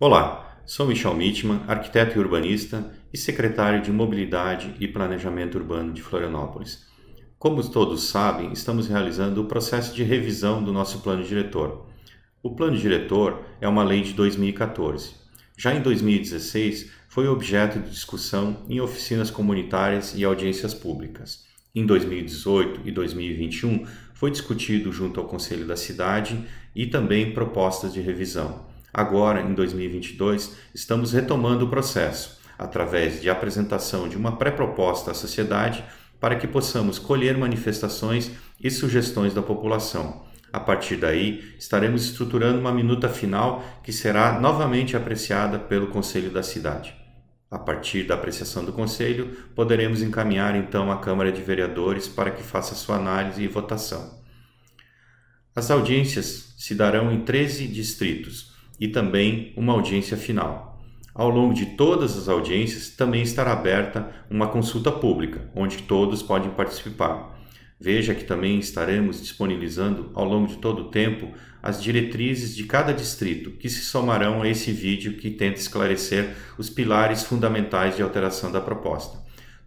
Olá, sou Michel Mitman, arquiteto e urbanista e secretário de Mobilidade e Planejamento Urbano de Florianópolis. Como todos sabem, estamos realizando o processo de revisão do nosso plano diretor. O plano diretor é uma lei de 2014. Já em 2016, foi objeto de discussão em oficinas comunitárias e audiências públicas. Em 2018 e 2021, foi discutido junto ao Conselho da Cidade e também propostas de revisão. Agora, em 2022, estamos retomando o processo, através de apresentação de uma pré-proposta à sociedade para que possamos colher manifestações e sugestões da população. A partir daí, estaremos estruturando uma minuta final que será novamente apreciada pelo Conselho da Cidade. A partir da apreciação do Conselho, poderemos encaminhar então à Câmara de Vereadores para que faça sua análise e votação. As audiências se darão em 13 distritos, e também uma audiência final. Ao longo de todas as audiências também estará aberta uma consulta pública, onde todos podem participar. Veja que também estaremos disponibilizando ao longo de todo o tempo as diretrizes de cada distrito, que se somarão a esse vídeo que tenta esclarecer os pilares fundamentais de alteração da proposta.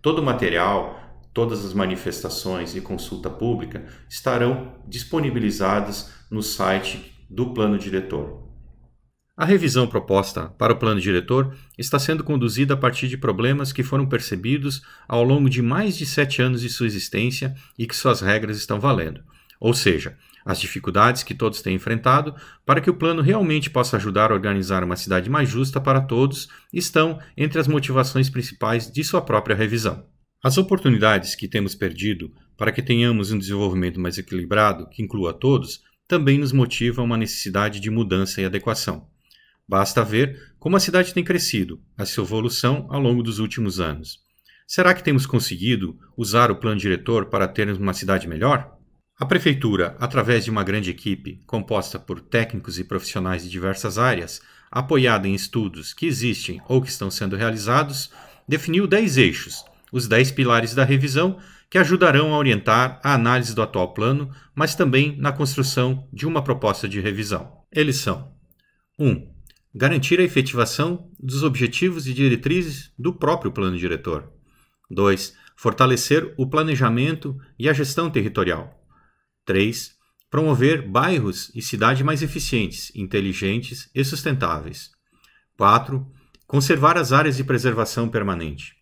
Todo o material, todas as manifestações e consulta pública estarão disponibilizadas no site do plano diretor. A revisão proposta para o plano diretor está sendo conduzida a partir de problemas que foram percebidos ao longo de mais de sete anos de sua existência e que suas regras estão valendo, ou seja, as dificuldades que todos têm enfrentado para que o plano realmente possa ajudar a organizar uma cidade mais justa para todos estão entre as motivações principais de sua própria revisão. As oportunidades que temos perdido para que tenhamos um desenvolvimento mais equilibrado que inclua todos também nos motivam uma necessidade de mudança e adequação. Basta ver como a cidade tem crescido, a sua evolução ao longo dos últimos anos. Será que temos conseguido usar o plano diretor para termos uma cidade melhor? A prefeitura, através de uma grande equipe composta por técnicos e profissionais de diversas áreas, apoiada em estudos que existem ou que estão sendo realizados, definiu 10 eixos, os 10 pilares da revisão, que ajudarão a orientar a análise do atual plano, mas também na construção de uma proposta de revisão. Eles são: 1. Um, Garantir a efetivação dos objetivos e diretrizes do próprio plano diretor. 2. Fortalecer o planejamento e a gestão territorial. 3. Promover bairros e cidades mais eficientes, inteligentes e sustentáveis. 4. Conservar as áreas de preservação permanente.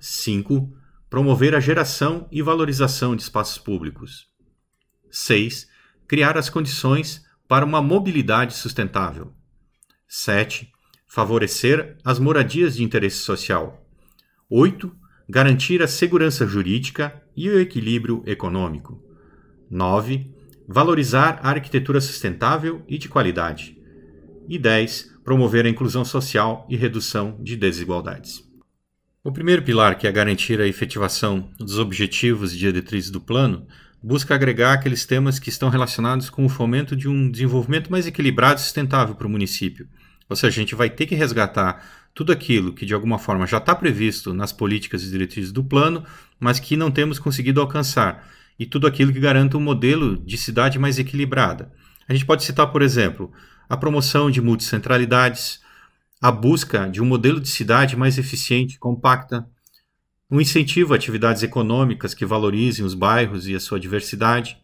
5. Promover a geração e valorização de espaços públicos. 6. Criar as condições para uma mobilidade sustentável. 7. Favorecer as moradias de interesse social. 8. Garantir a segurança jurídica e o equilíbrio econômico. 9. Valorizar a arquitetura sustentável e de qualidade. E 10. Promover a inclusão social e redução de desigualdades. O primeiro pilar, que é garantir a efetivação dos objetivos e diretrizes do plano, busca agregar aqueles temas que estão relacionados com o fomento de um desenvolvimento mais equilibrado e sustentável para o município, ou seja, a gente vai ter que resgatar tudo aquilo que de alguma forma já está previsto nas políticas e diretrizes do plano, mas que não temos conseguido alcançar, e tudo aquilo que garanta um modelo de cidade mais equilibrada. A gente pode citar, por exemplo, a promoção de multicentralidades, a busca de um modelo de cidade mais eficiente, compacta, um incentivo a atividades econômicas que valorizem os bairros e a sua diversidade,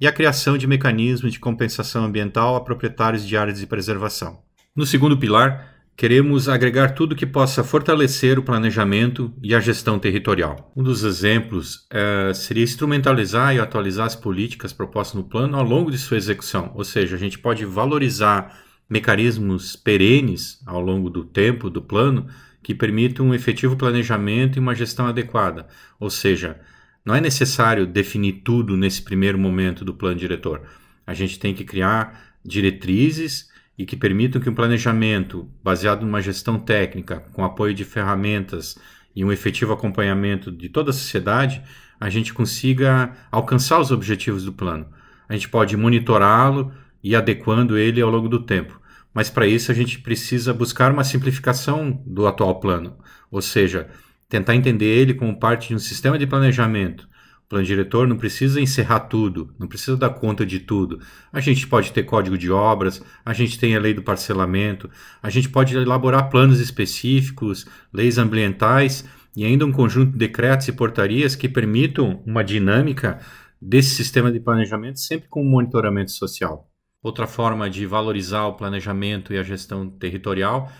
e a criação de mecanismos de compensação ambiental a proprietários de áreas de preservação. No segundo pilar, queremos agregar tudo que possa fortalecer o planejamento e a gestão territorial. Um dos exemplos é, seria instrumentalizar e atualizar as políticas propostas no plano ao longo de sua execução, ou seja, a gente pode valorizar mecanismos perenes ao longo do tempo do plano que permitam um efetivo planejamento e uma gestão adequada, ou seja, não é necessário definir tudo nesse primeiro momento do plano diretor. A gente tem que criar diretrizes e que permitam que um planejamento baseado numa gestão técnica, com apoio de ferramentas e um efetivo acompanhamento de toda a sociedade, a gente consiga alcançar os objetivos do plano. A gente pode monitorá-lo e adequando ele ao longo do tempo. Mas para isso a gente precisa buscar uma simplificação do atual plano, ou seja, tentar entender ele como parte de um sistema de planejamento plano diretor não precisa encerrar tudo, não precisa dar conta de tudo. A gente pode ter código de obras, a gente tem a lei do parcelamento, a gente pode elaborar planos específicos, leis ambientais e ainda um conjunto de decretos e portarias que permitam uma dinâmica desse sistema de planejamento sempre com monitoramento social. Outra forma de valorizar o planejamento e a gestão territorial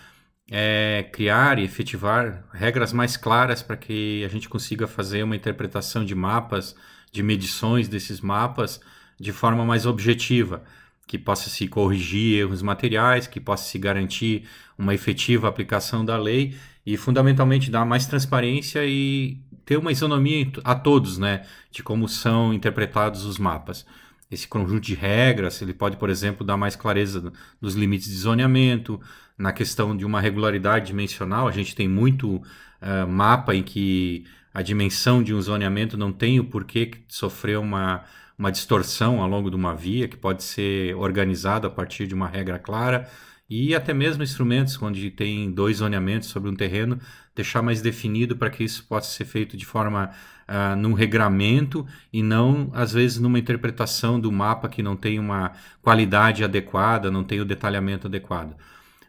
é, criar e efetivar regras mais claras para que a gente consiga fazer uma interpretação de mapas, de medições desses mapas de forma mais objetiva, que possa se corrigir erros materiais, que possa se garantir uma efetiva aplicação da lei e, fundamentalmente, dar mais transparência e ter uma isonomia a todos, né, de como são interpretados os mapas esse conjunto de regras, ele pode, por exemplo, dar mais clareza nos limites de zoneamento, na questão de uma regularidade dimensional, a gente tem muito uh, mapa em que a dimensão de um zoneamento não tem o porquê que sofreu uma, uma distorção ao longo de uma via, que pode ser organizada a partir de uma regra clara e até mesmo instrumentos onde tem dois zoneamentos sobre um terreno, deixar mais definido para que isso possa ser feito de forma uh, num regramento e não, às vezes, numa interpretação do mapa que não tem uma qualidade adequada, não tem o detalhamento adequado.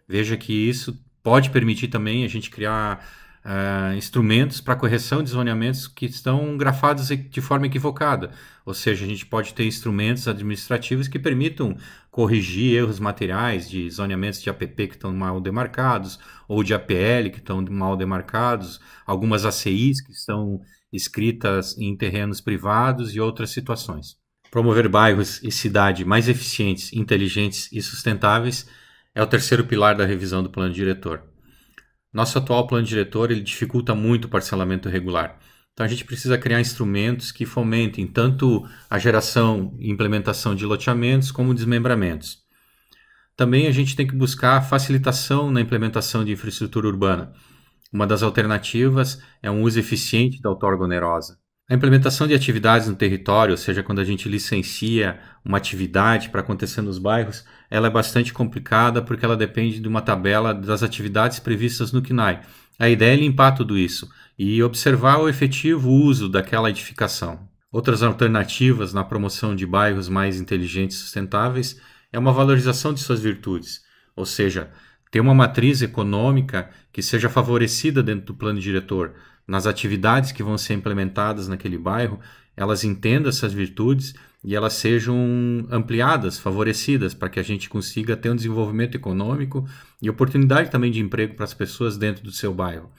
Veja que isso pode permitir também a gente criar uh, instrumentos para correção de zoneamentos que estão grafados de forma equivocada. Ou seja, a gente pode ter instrumentos administrativos que permitam corrigir erros materiais de zoneamentos de APP que estão mal demarcados, ou de APL que estão mal demarcados, algumas ACIs que estão escritas em terrenos privados e outras situações. Promover bairros e cidade mais eficientes, inteligentes e sustentáveis é o terceiro pilar da revisão do plano diretor. Nosso atual plano diretor ele dificulta muito o parcelamento regular. Então a gente precisa criar instrumentos que fomentem tanto a geração e implementação de loteamentos como desmembramentos. Também a gente tem que buscar facilitação na implementação de infraestrutura urbana. Uma das alternativas é um uso eficiente da outorga onerosa. A implementação de atividades no território, ou seja, quando a gente licencia uma atividade para acontecer nos bairros, ela é bastante complicada porque ela depende de uma tabela das atividades previstas no CNAE. A ideia é limpar tudo isso e observar o efetivo uso daquela edificação. Outras alternativas na promoção de bairros mais inteligentes e sustentáveis é uma valorização de suas virtudes, ou seja, ter uma matriz econômica que seja favorecida dentro do plano diretor, nas atividades que vão ser implementadas naquele bairro, elas entendam essas virtudes e elas sejam ampliadas, favorecidas, para que a gente consiga ter um desenvolvimento econômico e oportunidade também de emprego para as pessoas dentro do seu bairro.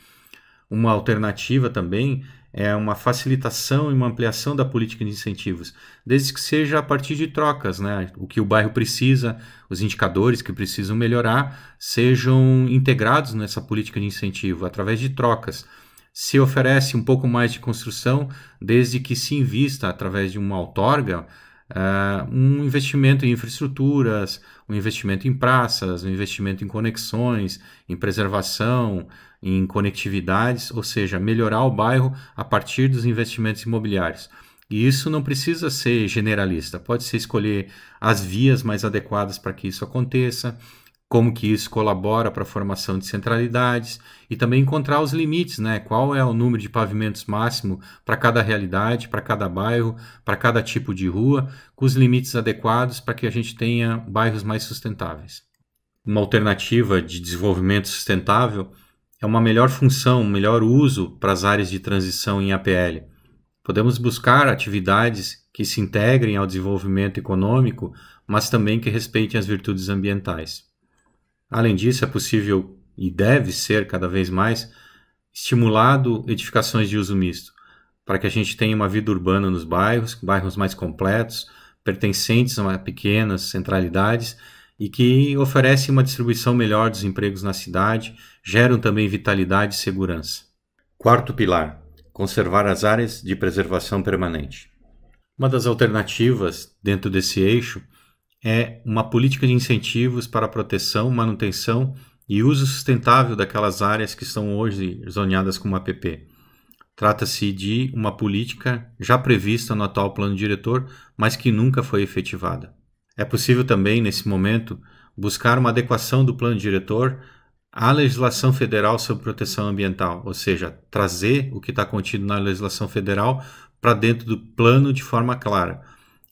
Uma alternativa também é uma facilitação e uma ampliação da política de incentivos, desde que seja a partir de trocas, né? O que o bairro precisa, os indicadores que precisam melhorar, sejam integrados nessa política de incentivo através de trocas se oferece um pouco mais de construção, desde que se invista através de uma outorga, uh, um investimento em infraestruturas, um investimento em praças, um investimento em conexões, em preservação, em conectividades, ou seja, melhorar o bairro a partir dos investimentos imobiliários. E isso não precisa ser generalista, pode ser escolher as vias mais adequadas para que isso aconteça, como que isso colabora para a formação de centralidades e também encontrar os limites, né? Qual é o número de pavimentos máximo para cada realidade, para cada bairro, para cada tipo de rua, com os limites adequados para que a gente tenha bairros mais sustentáveis. Uma alternativa de desenvolvimento sustentável é uma melhor função, um melhor uso para as áreas de transição em APL. Podemos buscar atividades que se integrem ao desenvolvimento econômico, mas também que respeitem as virtudes ambientais. Além disso, é possível e deve ser cada vez mais estimulado edificações de uso misto, para que a gente tenha uma vida urbana nos bairros, bairros mais completos, pertencentes a pequenas centralidades e que oferecem uma distribuição melhor dos empregos na cidade, geram também vitalidade e segurança. Quarto pilar: conservar as áreas de preservação permanente. Uma das alternativas dentro desse eixo é uma política de incentivos para a proteção, manutenção e uso sustentável daquelas áreas que estão hoje zoneadas como APP. Trata-se de uma política já prevista no atual plano diretor, mas que nunca foi efetivada. É possível também, nesse momento, buscar uma adequação do plano diretor à legislação federal sobre proteção ambiental, ou seja, trazer o que está contido na legislação federal para dentro do plano de forma clara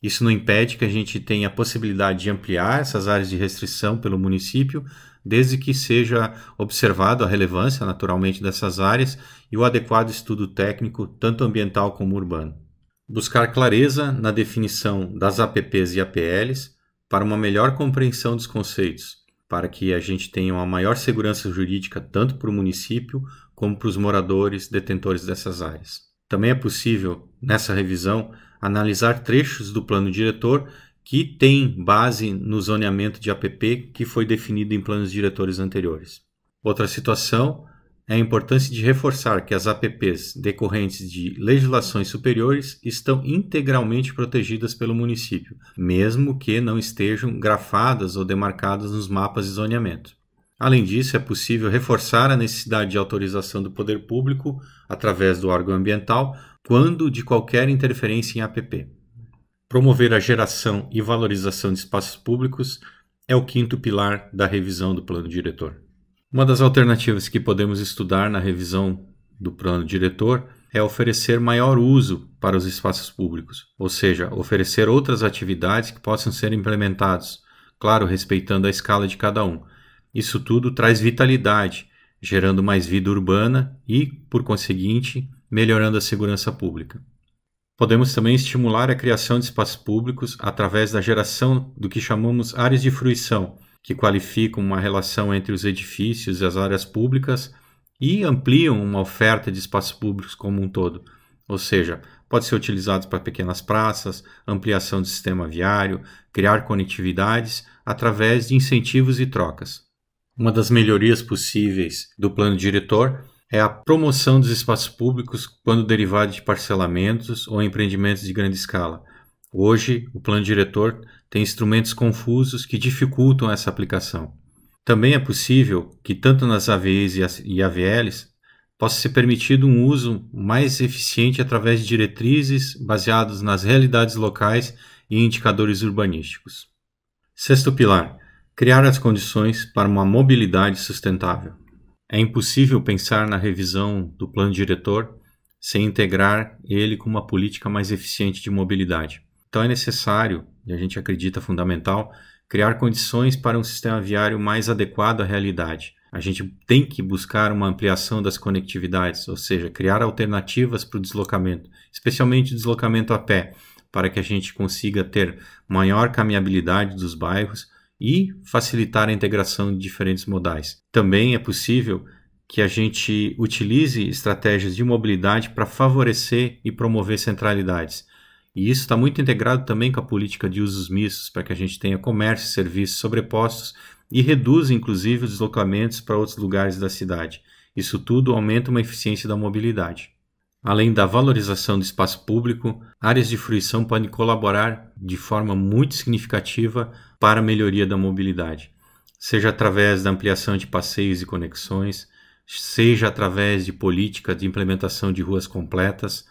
isso não impede que a gente tenha a possibilidade de ampliar essas áreas de restrição pelo município, desde que seja observado a relevância naturalmente dessas áreas e o adequado estudo técnico, tanto ambiental como urbano. Buscar clareza na definição das APPs e APLs para uma melhor compreensão dos conceitos, para que a gente tenha uma maior segurança jurídica tanto para o município como para os moradores detentores dessas áreas. Também é possível, nessa revisão, analisar trechos do plano diretor que tem base no zoneamento de APP que foi definido em planos diretores anteriores. Outra situação é a importância de reforçar que as APPs decorrentes de legislações superiores estão integralmente protegidas pelo município, mesmo que não estejam grafadas ou demarcadas nos mapas de zoneamento. Além disso, é possível reforçar a necessidade de autorização do poder público através do órgão ambiental quando de qualquer interferência em APP. Promover a geração e valorização de espaços públicos é o quinto pilar da revisão do plano diretor. Uma das alternativas que podemos estudar na revisão do plano diretor é oferecer maior uso para os espaços públicos, ou seja, oferecer outras atividades que possam ser implementadas, claro, respeitando a escala de cada um isso tudo traz vitalidade, gerando mais vida urbana e, por conseguinte, melhorando a segurança pública. Podemos também estimular a criação de espaços públicos através da geração do que chamamos áreas de fruição, que qualificam uma relação entre os edifícios e as áreas públicas e ampliam uma oferta de espaços públicos como um todo. Ou seja, pode ser utilizado para pequenas praças, ampliação do sistema viário, criar conectividades através de incentivos e trocas. Uma das melhorias possíveis do plano diretor é a promoção dos espaços públicos quando derivado de parcelamentos ou empreendimentos de grande escala. Hoje, o plano diretor tem instrumentos confusos que dificultam essa aplicação. Também é possível que, tanto nas AVIs e AVLs, possa ser permitido um uso mais eficiente através de diretrizes baseadas nas realidades locais e indicadores urbanísticos. Sexto pilar: criar as condições para uma mobilidade sustentável. É impossível pensar na revisão do plano diretor sem integrar ele com uma política mais eficiente de mobilidade. Então é necessário, e a gente acredita fundamental, criar condições para um sistema viário mais adequado à realidade. A gente tem que buscar uma ampliação das conectividades, ou seja, criar alternativas para o deslocamento, especialmente o deslocamento a pé, para que a gente consiga ter maior caminhabilidade dos bairros e facilitar a integração de diferentes modais. Também é possível que a gente utilize estratégias de mobilidade para favorecer e promover centralidades. E isso está muito integrado também com a política de usos mistos, para que a gente tenha comércio e serviços sobrepostos e reduza, inclusive, os deslocamentos para outros lugares da cidade. Isso tudo aumenta uma eficiência da mobilidade. Além da valorização do espaço público, áreas de fruição podem colaborar de forma muito significativa para a melhoria da mobilidade, seja através da ampliação de passeios e conexões, seja através de políticas de implementação de ruas completas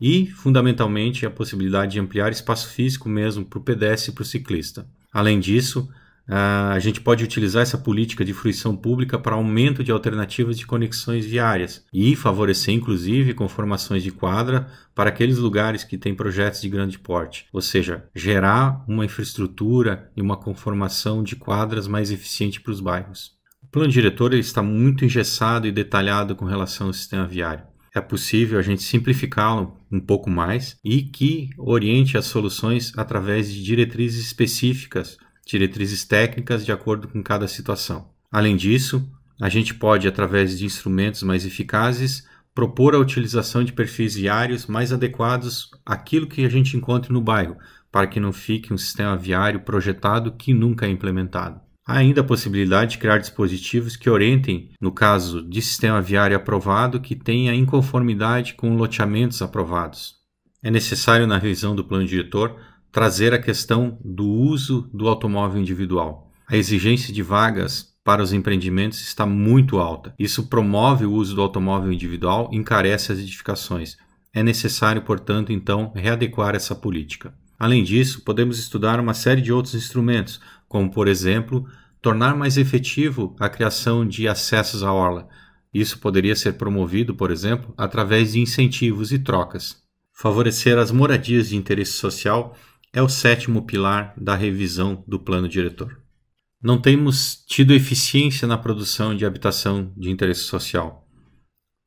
e, fundamentalmente, a possibilidade de ampliar espaço físico mesmo para o pedestre e para o ciclista. Além disso, ah, a gente pode utilizar essa política de fruição pública para aumento de alternativas de conexões viárias e favorecer, inclusive, conformações de quadra para aqueles lugares que têm projetos de grande porte, ou seja, gerar uma infraestrutura e uma conformação de quadras mais eficiente para os bairros. O plano diretor está muito engessado e detalhado com relação ao sistema viário é possível a gente simplificá-lo um pouco mais e que oriente as soluções através de diretrizes específicas diretrizes técnicas de acordo com cada situação. Além disso, a gente pode, através de instrumentos mais eficazes, propor a utilização de perfis viários mais adequados àquilo que a gente encontra no bairro, para que não fique um sistema viário projetado que nunca é implementado. Há ainda a possibilidade de criar dispositivos que orientem, no caso de sistema viário aprovado, que tenha inconformidade com loteamentos aprovados. É necessário, na revisão do plano diretor, trazer a questão do uso do automóvel individual. A exigência de vagas para os empreendimentos está muito alta. Isso promove o uso do automóvel individual e encarece as edificações. É necessário, portanto, então, readequar essa política. Além disso, podemos estudar uma série de outros instrumentos, como, por exemplo, tornar mais efetivo a criação de acessos à orla. Isso poderia ser promovido, por exemplo, através de incentivos e trocas. Favorecer as moradias de interesse social é o sétimo pilar da revisão do plano diretor. Não temos tido eficiência na produção de habitação de interesse social.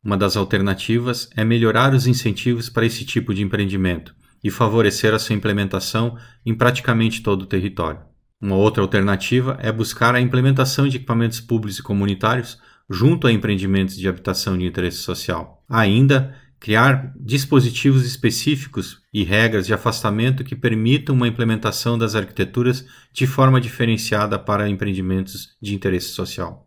Uma das alternativas é melhorar os incentivos para esse tipo de empreendimento e favorecer a sua implementação em praticamente todo o território. Uma outra alternativa é buscar a implementação de equipamentos públicos e comunitários junto a empreendimentos de habitação de interesse social. Ainda criar dispositivos específicos e regras de afastamento que permitam uma implementação das arquiteturas de forma diferenciada para empreendimentos de interesse social.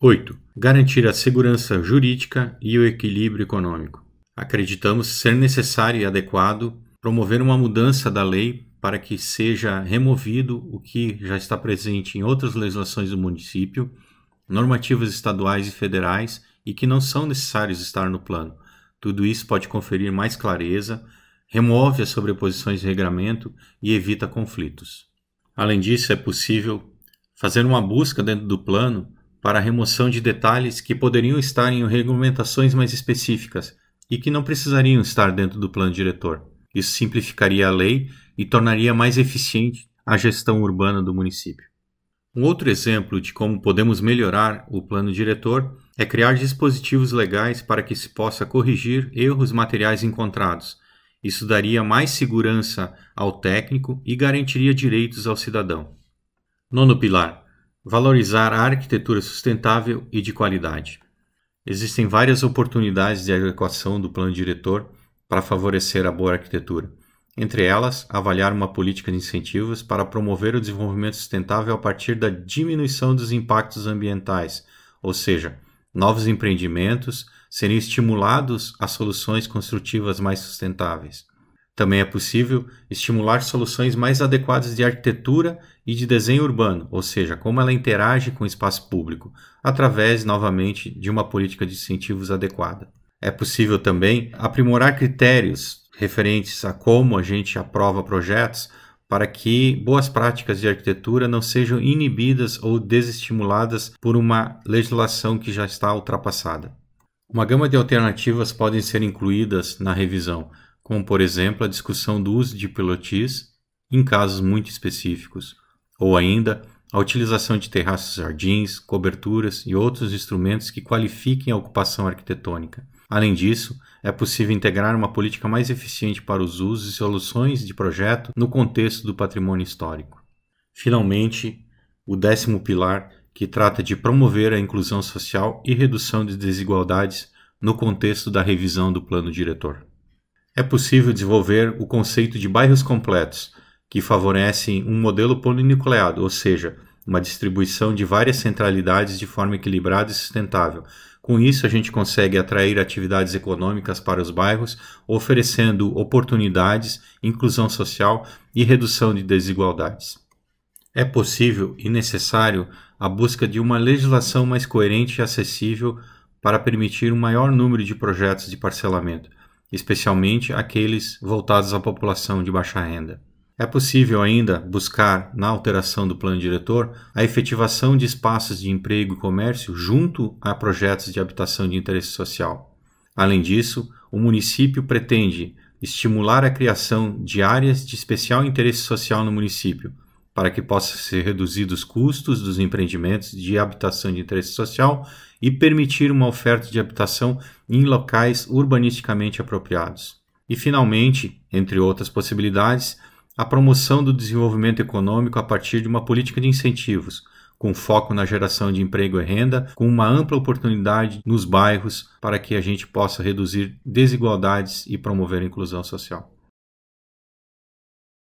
8. Garantir a segurança jurídica e o equilíbrio econômico. Acreditamos ser necessário e adequado promover uma mudança da lei para que seja removido o que já está presente em outras legislações do município, normativas estaduais e federais e que não são necessários estar no plano, tudo isso pode conferir mais clareza, remove as sobreposições de regramento e evita conflitos. Além disso, é possível fazer uma busca dentro do plano para a remoção de detalhes que poderiam estar em regulamentações mais específicas e que não precisariam estar dentro do plano diretor. Isso simplificaria a lei e tornaria mais eficiente a gestão urbana do município. Um outro exemplo de como podemos melhorar o plano diretor é criar dispositivos legais para que se possa corrigir erros materiais encontrados. Isso daria mais segurança ao técnico e garantiria direitos ao cidadão. Nono pilar: valorizar a arquitetura sustentável e de qualidade. Existem várias oportunidades de adequação do plano diretor para favorecer a boa arquitetura. Entre elas, avaliar uma política de incentivos para promover o desenvolvimento sustentável a partir da diminuição dos impactos ambientais, ou seja, novos empreendimentos serem estimulados a soluções construtivas mais sustentáveis. Também é possível estimular soluções mais adequadas de arquitetura e de desenho urbano, ou seja, como ela interage com o espaço público, através, novamente, de uma política de incentivos adequada. É possível também aprimorar critérios referentes a como a gente aprova projetos para que boas práticas de arquitetura não sejam inibidas ou desestimuladas por uma legislação que já está ultrapassada. Uma gama de alternativas podem ser incluídas na revisão, como por exemplo a discussão do uso de pilotis em casos muito específicos, ou ainda a utilização de terraços, jardins, coberturas e outros instrumentos que qualifiquem a ocupação arquitetônica. Além disso, é possível integrar uma política mais eficiente para os usos e soluções de projeto no contexto do patrimônio histórico. Finalmente, o décimo pilar, que trata de promover a inclusão social e redução de desigualdades no contexto da revisão do plano diretor. É possível desenvolver o conceito de bairros completos, que favorecem um modelo polinucleado, ou seja, uma distribuição de várias centralidades de forma equilibrada e sustentável. Com isso, a gente consegue atrair atividades econômicas para os bairros, oferecendo oportunidades, inclusão social e redução de desigualdades. É possível e necessário a busca de uma legislação mais coerente e acessível para permitir um maior número de projetos de parcelamento, especialmente aqueles voltados à população de baixa renda. É possível ainda buscar, na alteração do plano diretor, a efetivação de espaços de emprego e comércio junto a projetos de habitação de interesse social. Além disso, o município pretende estimular a criação de áreas de especial interesse social no município, para que possam ser reduzidos os custos dos empreendimentos de habitação de interesse social e permitir uma oferta de habitação em locais urbanisticamente apropriados. E, finalmente, entre outras possibilidades, a promoção do desenvolvimento econômico a partir de uma política de incentivos, com foco na geração de emprego e renda, com uma ampla oportunidade nos bairros para que a gente possa reduzir desigualdades e promover a inclusão social.